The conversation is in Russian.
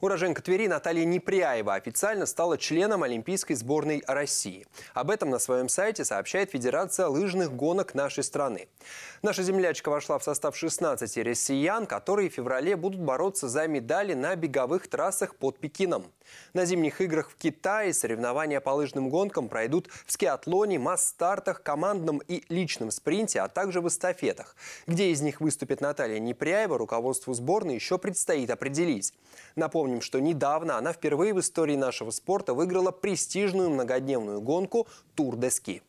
Уроженка Твери Наталья Непряева официально стала членом Олимпийской сборной России. Об этом на своем сайте сообщает Федерация лыжных гонок нашей страны. Наша землячка вошла в состав 16 россиян, которые в феврале будут бороться за медали на беговых трассах под Пекином. На зимних играх в Китае соревнования по лыжным гонкам пройдут в скиатлоне, масс-стартах, командном и личном спринте, а также в эстафетах. Где из них выступит Наталья Непряева, руководству сборной еще предстоит определить. Напомню, Напомним, что недавно она впервые в истории нашего спорта выиграла престижную многодневную гонку «Тур Дески».